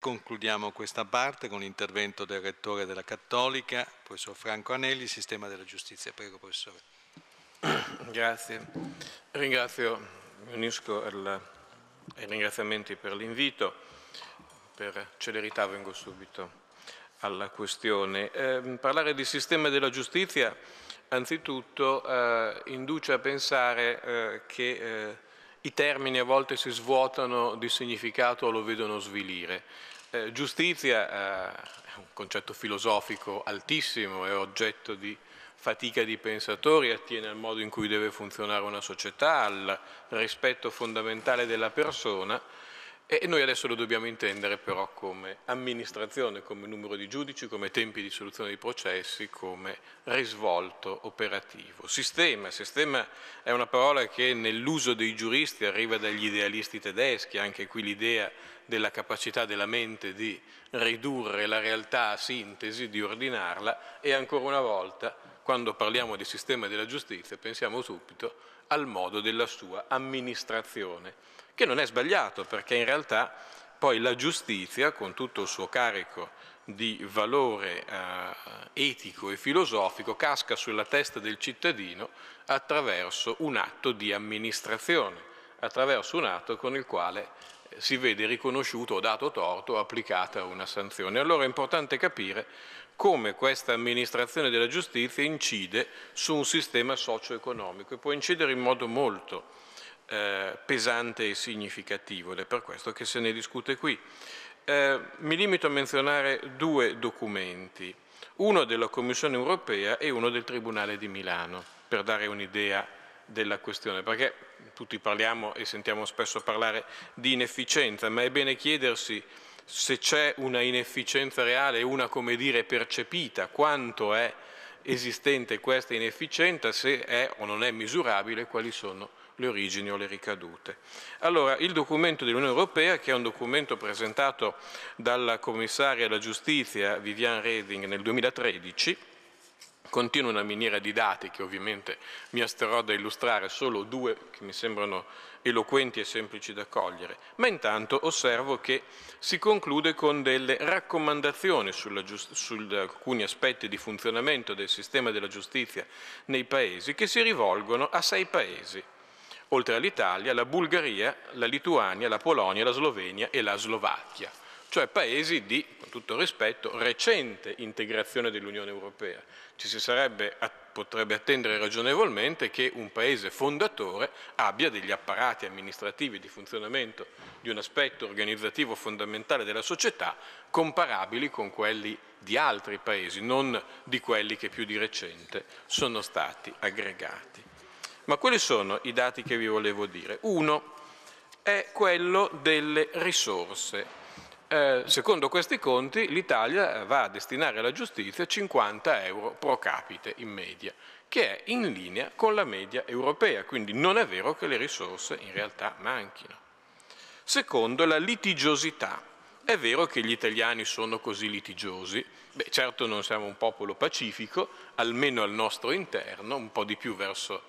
Concludiamo questa parte con l'intervento del Rettore della Cattolica, Professor Franco Anelli, Sistema della Giustizia. Prego, Professore. Grazie. Ringrazio, mi unisco ai ringraziamenti per l'invito. Per celerità vengo subito alla questione. Eh, parlare di sistema della giustizia, anzitutto, eh, induce a pensare eh, che eh, i termini a volte si svuotano di significato o lo vedono svilire. Eh, giustizia eh, è un concetto filosofico altissimo, è oggetto di fatica di pensatori, attiene al modo in cui deve funzionare una società, al rispetto fondamentale della persona, e noi adesso lo dobbiamo intendere però come amministrazione, come numero di giudici, come tempi di soluzione dei processi, come risvolto operativo. Sistema, sistema è una parola che nell'uso dei giuristi arriva dagli idealisti tedeschi, anche qui l'idea della capacità della mente di ridurre la realtà a sintesi, di ordinarla e ancora una volta quando parliamo di sistema della giustizia pensiamo subito al modo della sua amministrazione, che non è sbagliato perché in realtà poi la giustizia, con tutto il suo carico di valore eh, etico e filosofico, casca sulla testa del cittadino attraverso un atto di amministrazione, attraverso un atto con il quale si vede riconosciuto o dato torto o applicata una sanzione. Allora è importante capire come questa amministrazione della giustizia incide su un sistema socio-economico e può incidere in modo molto eh, pesante e significativo ed è per questo che se ne discute qui. Eh, mi limito a menzionare due documenti, uno della Commissione europea e uno del Tribunale di Milano, per dare un'idea della questione, perché tutti parliamo e sentiamo spesso parlare di inefficienza, ma è bene chiedersi se c'è una inefficienza reale, una come dire percepita, quanto è esistente questa inefficienza, se è o non è misurabile, quali sono le origini o le ricadute. Allora, il documento dell'Unione Europea, che è un documento presentato dalla commissaria alla giustizia Viviane Reding nel 2013, Continua una miniera di dati che ovviamente mi asterrò da illustrare, solo due che mi sembrano eloquenti e semplici da cogliere, ma intanto osservo che si conclude con delle raccomandazioni su alcuni aspetti di funzionamento del sistema della giustizia nei paesi che si rivolgono a sei paesi, oltre all'Italia, la Bulgaria, la Lituania, la Polonia, la Slovenia e la Slovacchia cioè paesi di, con tutto rispetto, recente integrazione dell'Unione Europea. Ci si sarebbe, potrebbe attendere ragionevolmente che un paese fondatore abbia degli apparati amministrativi di funzionamento di un aspetto organizzativo fondamentale della società comparabili con quelli di altri paesi, non di quelli che più di recente sono stati aggregati. Ma quali sono i dati che vi volevo dire? Uno è quello delle risorse eh, secondo questi conti l'Italia eh, va a destinare alla giustizia 50 euro pro capite in media, che è in linea con la media europea, quindi non è vero che le risorse in realtà manchino. Secondo, la litigiosità. È vero che gli italiani sono così litigiosi, Beh, certo non siamo un popolo pacifico, almeno al nostro interno, un po' di più verso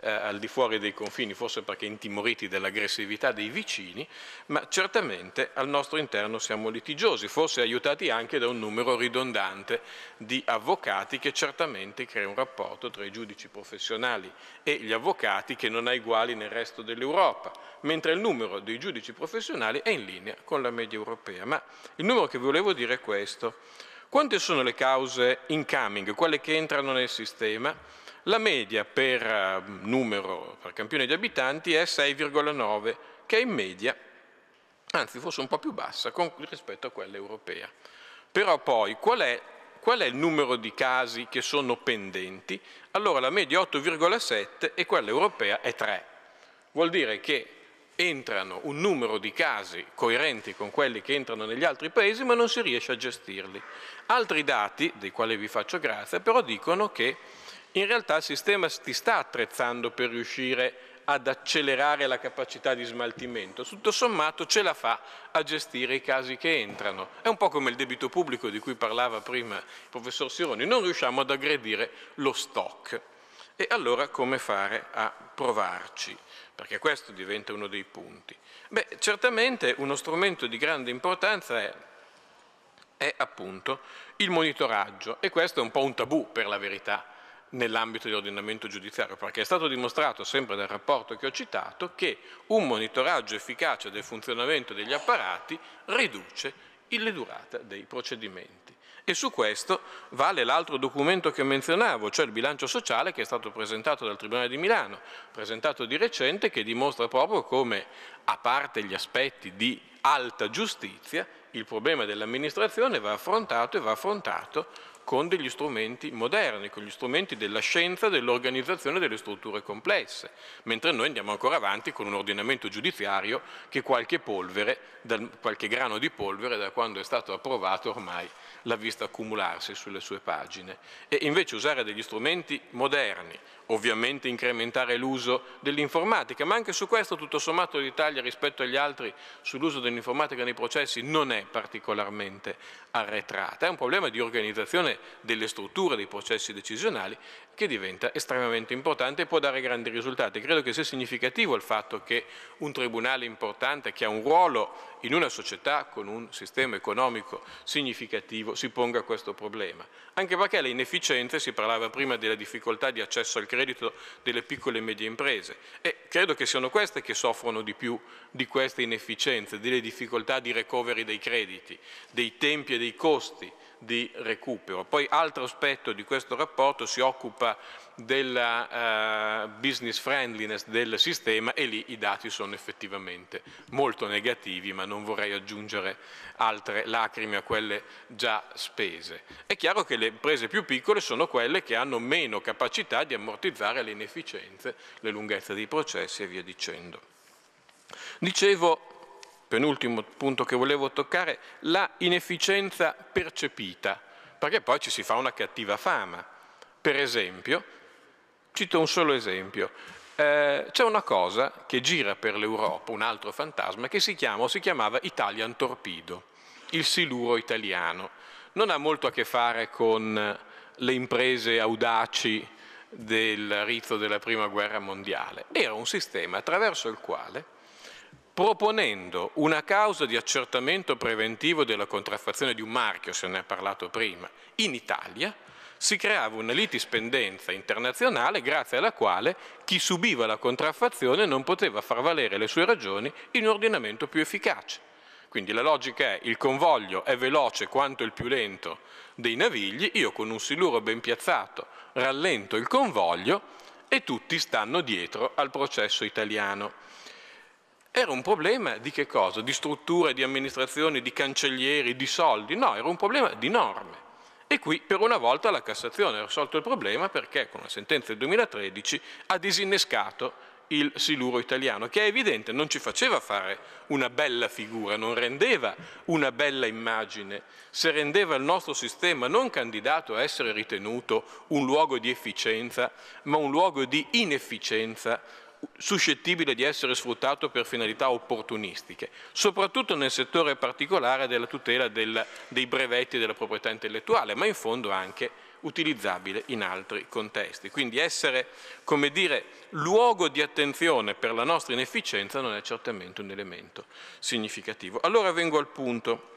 eh, al di fuori dei confini, forse perché intimoriti dall'aggressività dei vicini, ma certamente al nostro interno siamo litigiosi, forse aiutati anche da un numero ridondante di avvocati che certamente crea un rapporto tra i giudici professionali e gli avvocati che non ha uguali nel resto dell'Europa, mentre il numero dei giudici professionali è in linea con la media europea. Ma il numero che volevo dire è questo. Quante sono le cause incoming, quelle che entrano nel sistema? La media per eh, numero, per campione di abitanti è 6,9, che è in media, anzi forse un po' più bassa con, rispetto a quella europea. Però poi qual è, qual è il numero di casi che sono pendenti? Allora la media è 8,7 e quella europea è 3. Vuol dire che entrano un numero di casi coerenti con quelli che entrano negli altri paesi, ma non si riesce a gestirli. Altri dati, dei quali vi faccio grazia, però dicono che in realtà il sistema si sta attrezzando per riuscire ad accelerare la capacità di smaltimento, tutto sommato ce la fa a gestire i casi che entrano. È un po' come il debito pubblico di cui parlava prima il professor Sironi, non riusciamo ad aggredire lo stock. E allora come fare a provarci? Perché questo diventa uno dei punti. Beh, certamente uno strumento di grande importanza è è appunto il monitoraggio e questo è un po' un tabù per la verità nell'ambito dell'ordinamento giudiziario, perché è stato dimostrato sempre dal rapporto che ho citato che un monitoraggio efficace del funzionamento degli apparati riduce la durata dei procedimenti. E su questo vale l'altro documento che menzionavo, cioè il bilancio sociale che è stato presentato dal Tribunale di Milano, presentato di recente, che dimostra proprio come, a parte gli aspetti di alta giustizia, il problema dell'amministrazione va affrontato e va affrontato con degli strumenti moderni, con gli strumenti della scienza, dell'organizzazione delle strutture complesse, mentre noi andiamo ancora avanti con un ordinamento giudiziario che qualche polvere, qualche grano di polvere da quando è stato approvato ormai l'ha vista accumularsi sulle sue pagine. E invece usare degli strumenti moderni, ovviamente incrementare l'uso dell'informatica, ma anche su questo tutto sommato l'Italia rispetto agli altri sull'uso dell'informatica nei processi non è particolarmente arretrata, è un problema di organizzazione delle strutture, dei processi decisionali che diventa estremamente importante e può dare grandi risultati. Credo che sia significativo il fatto che un tribunale importante che ha un ruolo in una società con un sistema economico significativo si ponga questo problema, anche perché le inefficienze, si parlava prima della difficoltà di accesso al credito, credito delle piccole e medie imprese. E credo che siano queste che soffrono di più di queste inefficienze, delle difficoltà di recovery dei crediti, dei tempi e dei costi di recupero. Poi altro aspetto di questo rapporto si occupa della eh, business friendliness del sistema e lì i dati sono effettivamente molto negativi ma non vorrei aggiungere altre lacrime a quelle già spese. È chiaro che le imprese più piccole sono quelle che hanno meno capacità di ammortizzare le inefficienze, le lunghezze dei processi e via dicendo. Dicevo penultimo punto che volevo toccare, la inefficienza percepita, perché poi ci si fa una cattiva fama. Per esempio, cito un solo esempio, eh, c'è una cosa che gira per l'Europa, un altro fantasma, che si chiama o si chiamava Italian Torpedo, il siluro italiano. Non ha molto a che fare con le imprese audaci del rito della prima guerra mondiale, era un sistema attraverso il quale proponendo una causa di accertamento preventivo della contraffazione di un marchio, se ne è parlato prima, in Italia, si creava una litispendenza internazionale grazie alla quale chi subiva la contraffazione non poteva far valere le sue ragioni in un ordinamento più efficace. Quindi la logica è il convoglio è veloce quanto il più lento dei navigli, io con un siluro ben piazzato rallento il convoglio e tutti stanno dietro al processo italiano. Era un problema di che cosa? Di strutture, di amministrazioni, di cancellieri, di soldi? No, era un problema di norme. E qui per una volta la Cassazione ha risolto il problema perché con la sentenza del 2013 ha disinnescato il siluro italiano, che è evidente non ci faceva fare una bella figura, non rendeva una bella immagine, se rendeva il nostro sistema non candidato a essere ritenuto un luogo di efficienza, ma un luogo di inefficienza suscettibile di essere sfruttato per finalità opportunistiche, soprattutto nel settore particolare della tutela del, dei brevetti e della proprietà intellettuale, ma in fondo anche utilizzabile in altri contesti. Quindi essere, come dire, luogo di attenzione per la nostra inefficienza non è certamente un elemento significativo. Allora vengo al punto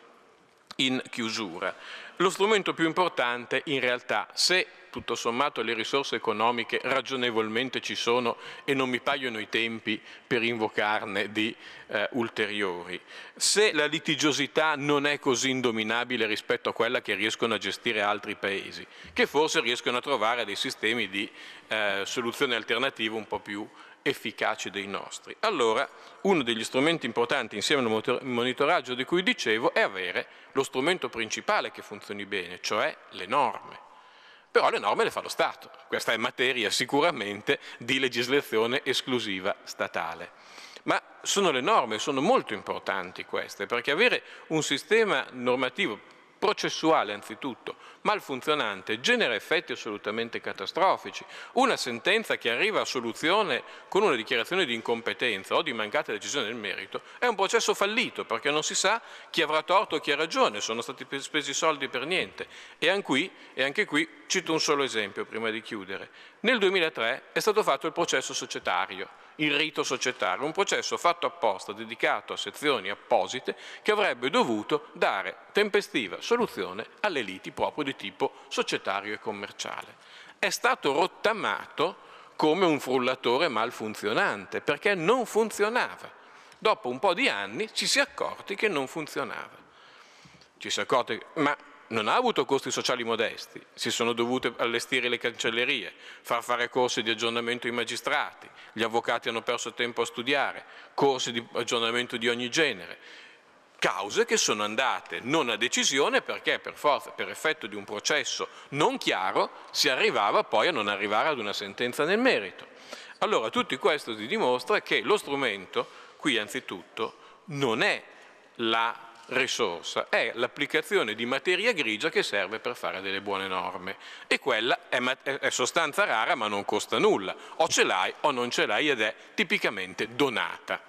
in chiusura. Lo strumento più importante in realtà, se tutto sommato le risorse economiche ragionevolmente ci sono e non mi paiono i tempi per invocarne di eh, ulteriori. Se la litigiosità non è così indominabile rispetto a quella che riescono a gestire altri paesi, che forse riescono a trovare dei sistemi di eh, soluzione alternativa un po' più efficaci dei nostri. Allora uno degli strumenti importanti insieme al monitoraggio di cui dicevo è avere lo strumento principale che funzioni bene, cioè le norme. Però le norme le fa lo Stato, questa è materia sicuramente di legislazione esclusiva statale. Ma sono le norme, sono molto importanti queste, perché avere un sistema normativo processuale anzitutto, malfunzionante, genera effetti assolutamente catastrofici. Una sentenza che arriva a soluzione con una dichiarazione di incompetenza o di mancata decisione del merito è un processo fallito perché non si sa chi avrà torto o chi ha ragione, sono stati spesi soldi per niente. E anche qui, e anche qui cito un solo esempio prima di chiudere. Nel 2003 è stato fatto il processo societario il rito societario, un processo fatto apposta, dedicato a sezioni apposite, che avrebbe dovuto dare tempestiva soluzione alle liti proprio di tipo societario e commerciale. È stato rottamato come un frullatore malfunzionante, perché non funzionava. Dopo un po' di anni ci si è accorti che non funzionava. Ci si è accorti, ma non ha avuto costi sociali modesti, si sono dovute allestire le cancellerie, far fare corsi di aggiornamento ai magistrati, gli avvocati hanno perso tempo a studiare, corsi di aggiornamento di ogni genere, cause che sono andate non a decisione perché per, forza, per effetto di un processo non chiaro si arrivava poi a non arrivare ad una sentenza nel merito. Allora tutto questo si dimostra che lo strumento qui anzitutto non è la risorsa, è l'applicazione di materia grigia che serve per fare delle buone norme e quella è, è sostanza rara ma non costa nulla, o ce l'hai o non ce l'hai ed è tipicamente donata.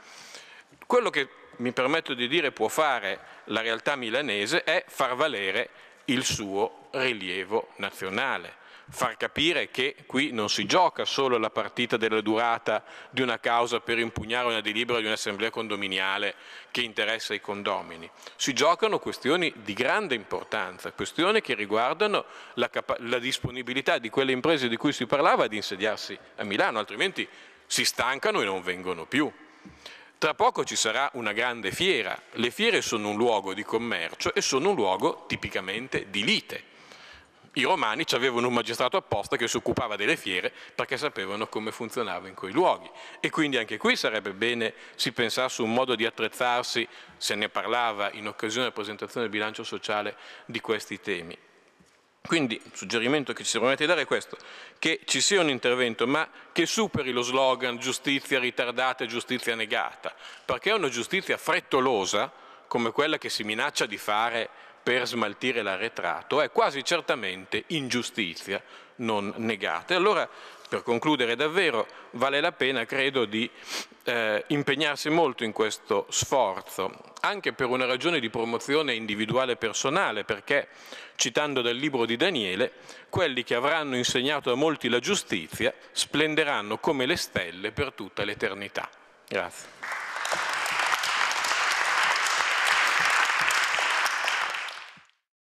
Quello che mi permetto di dire può fare la realtà milanese è far valere il suo rilievo nazionale far capire che qui non si gioca solo la partita della durata di una causa per impugnare una delibera di un'assemblea condominiale che interessa i condomini, si giocano questioni di grande importanza, questioni che riguardano la, la disponibilità di quelle imprese di cui si parlava di insediarsi a Milano, altrimenti si stancano e non vengono più. Tra poco ci sarà una grande fiera. Le fiere sono un luogo di commercio e sono un luogo tipicamente di lite. I romani avevano un magistrato apposta che si occupava delle fiere perché sapevano come funzionava in quei luoghi. E quindi anche qui sarebbe bene si pensasse un modo di attrezzarsi, se ne parlava in occasione della presentazione del bilancio sociale di questi temi. Quindi il suggerimento che ci si permette di dare è questo, che ci sia un intervento ma che superi lo slogan giustizia ritardata e giustizia negata, perché è una giustizia frettolosa come quella che si minaccia di fare per smaltire l'arretrato è quasi certamente ingiustizia non negata. E allora, per concludere davvero, vale la pena, credo, di eh, impegnarsi molto in questo sforzo, anche per una ragione di promozione individuale e personale, perché, citando dal libro di Daniele, quelli che avranno insegnato a molti la giustizia splenderanno come le stelle per tutta l'eternità. Grazie.